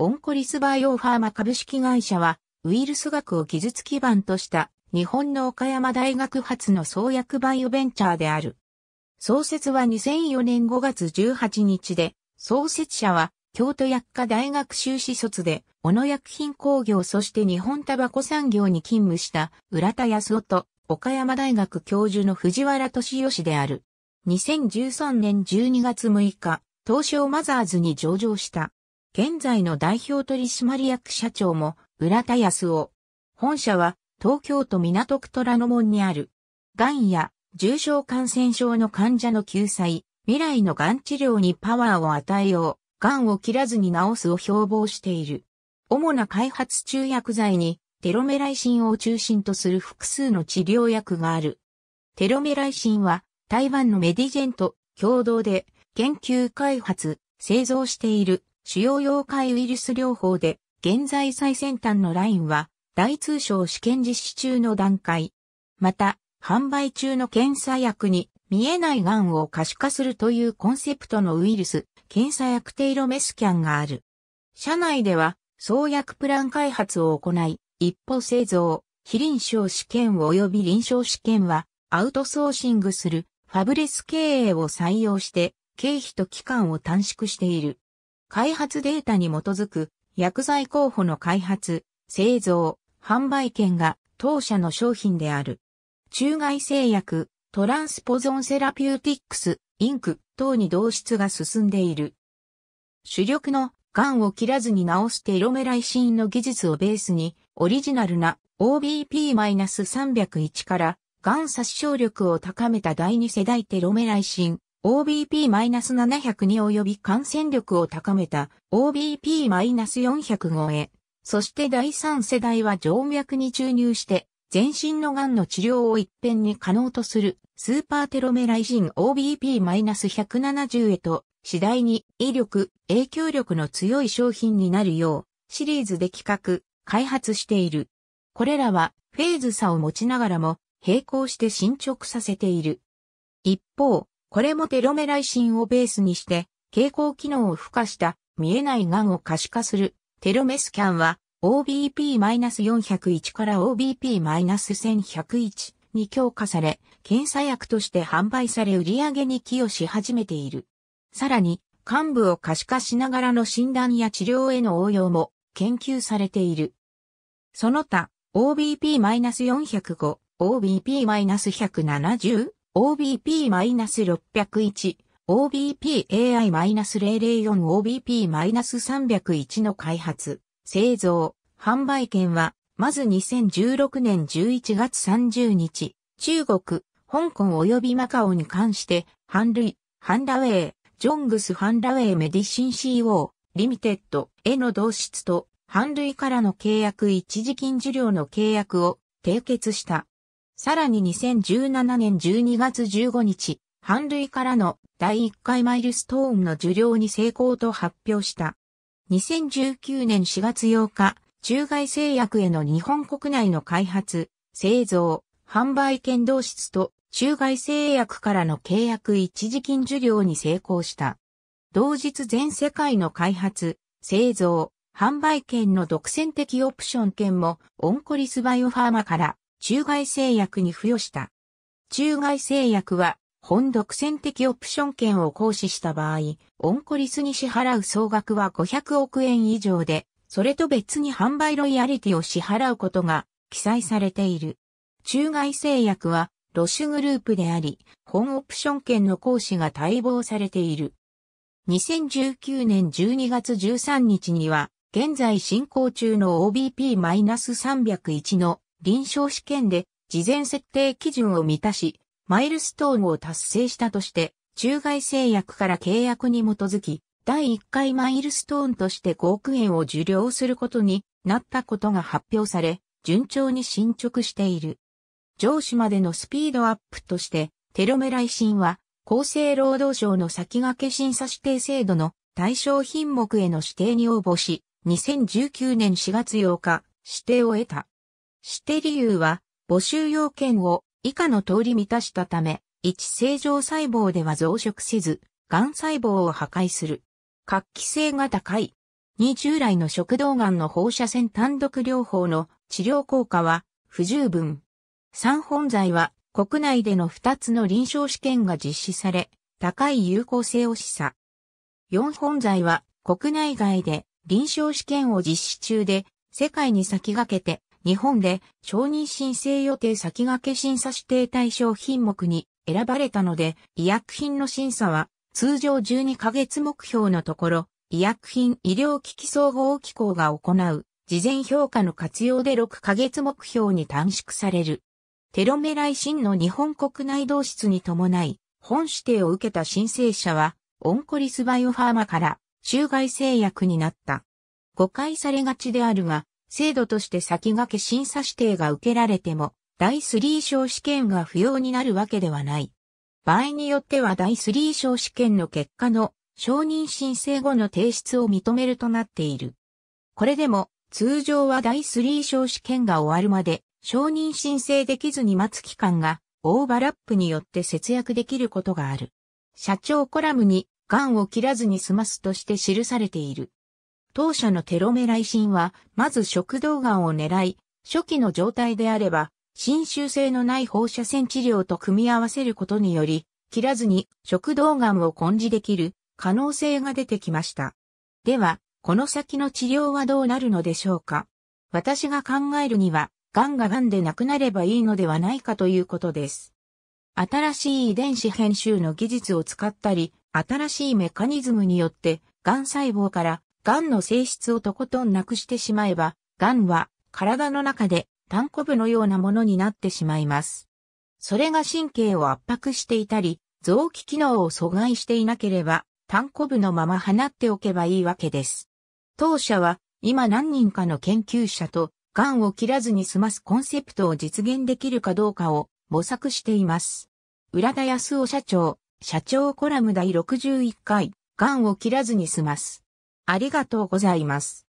オンコリスバイオファーマ株式会社は、ウイルス学を技術基盤とした日本の岡山大学発の創薬バイオベンチャーである。創設は2004年5月18日で、創設者は京都薬科大学修士卒で、小野薬品工業そして日本タバコ産業に勤務した浦田康夫と岡山大学教授の藤原敏義である。2013年12月6日、東証マザーズに上場した。現在の代表取締役社長も浦田康夫。本社は東京都港区虎ノ門にある。癌や重症感染症の患者の救済、未来の癌治療にパワーを与えよう、癌を切らずに治すを標榜している。主な開発中薬剤にテロメライシンを中心とする複数の治療薬がある。テロメライシンは台湾のメディジェント、共同で研究開発、製造している主要溶解ウイルス療法で、現在最先端のラインは、大通称試験実施中の段階。また、販売中の検査薬に見えない癌を可視化するというコンセプトのウイルス、検査薬テイロメスキャンがある。社内では、創薬プラン開発を行い、一歩製造、非臨床試験及び臨床試験は、アウトソーシングするファブレス経営を採用して、経費と期間を短縮している。開発データに基づく薬剤候補の開発、製造、販売権が当社の商品である。中外製薬、トランスポゾンセラピューティックス、インク等に導出が進んでいる。主力の癌を切らずに治すテロメライシンの技術をベースに、オリジナルな OBP-301 から、癌殺傷力を高めた第二世代テロメライシン OBP-702 及び感染力を高めた o b p 4 0 5号へ、そして第3世代は静脈に注入して、全身の癌の治療を一遍に可能とするスーパーテロメライジン OBP-170 へと次第に威力、影響力の強い商品になるようシリーズで企画、開発している。これらはフェーズ差を持ちながらも並行して進捗させている。一方、これもテロメライシンをベースにして、蛍光機能を付加した見えないがんを可視化するテロメスキャンは OBP-401 から OBP-1101 に強化され、検査薬として販売され売り上げに寄与し始めている。さらに、患部を可視化しながらの診断や治療への応用も研究されている。その他、OBP-405、OBP-170 OBP-601、OBPAI-004、OBP-301 の開発、製造、販売権は、まず2016年11月30日、中国、香港及びマカオに関して、ハンルイ、ハンダウェイ、ジョングスハンダウェイメディシン CO、リミテッドへの同室と、ハンルイからの契約一時金受領の契約を締結した。さらに2017年12月15日、反類からの第1回マイルストーンの受領に成功と発表した。2019年4月8日、中外製薬への日本国内の開発、製造、販売権同室と中外製薬からの契約一時金受領に成功した。同日全世界の開発、製造、販売権の独占的オプション権もオンコリスバイオファーマから中外製薬に付与した。中外製薬は、本独占的オプション権を行使した場合、オンコリスに支払う総額は500億円以上で、それと別に販売ロイヤリティを支払うことが記載されている。中外製薬は、ロシュグループであり、本オプション権の行使が待望されている。2019年12月13日には、現在進行中の OBP-301 の臨床試験で事前設定基準を満たし、マイルストーンを達成したとして、中外製薬から契約に基づき、第1回マイルストーンとして5億円を受領することになったことが発表され、順調に進捗している。上司までのスピードアップとして、テロメライシンは、厚生労働省の先駆け審査指定制度の対象品目への指定に応募し、2019年4月8日、指定を得た。して理由は、募集要件を以下の通り満たしたため、一正常細胞では増殖せず、癌細胞を破壊する。活気性が高い。2従来の食道癌の放射線単独療法の治療効果は不十分。3本剤は国内での2つの臨床試験が実施され、高い有効性を示唆。4本剤は国内外で臨床試験を実施中で、世界に先駆けて日本で承認申請予定先駆け審査指定対象品目に選ばれたので、医薬品の審査は通常12ヶ月目標のところ、医薬品医療機器総合機構が行う事前評価の活用で6ヶ月目標に短縮される。テロメライシンの日本国内同室に伴い、本指定を受けた申請者は、オンコリスバイオファーマから、中外製薬になった。誤解されがちであるが、制度として先駆け審査指定が受けられても、第3小試験が不要になるわけではない。場合によっては第3小試験の結果の承認申請後の提出を認めるとなっている。これでも、通常は第3小試験が終わるまで承認申請できずに待つ期間がオーバーラップによって節約できることがある。社長コラムに、癌を切らずに済ますとして記されている。当社のテロメライシンは、まず食道がんを狙い、初期の状態であれば、侵襲性のない放射線治療と組み合わせることにより、切らずに食道がんを根治できる可能性が出てきました。では、この先の治療はどうなるのでしょうか私が考えるには、癌が癌でなくなればいいのではないかということです。新しい遺伝子編集の技術を使ったり、新しいメカニズムによって、癌細胞から癌の性質をとことんなくしてしまえば、癌は体の中で単コ部のようなものになってしまいます。それが神経を圧迫していたり、臓器機能を阻害していなければ、単コ部のまま放っておけばいいわけです。当社は、今何人かの研究者と、癌を切らずに済ますコンセプトを実現できるかどうかを模索しています。浦田康夫社長、社長コラム第61回、癌を切らずに済ます。ありがとうございます。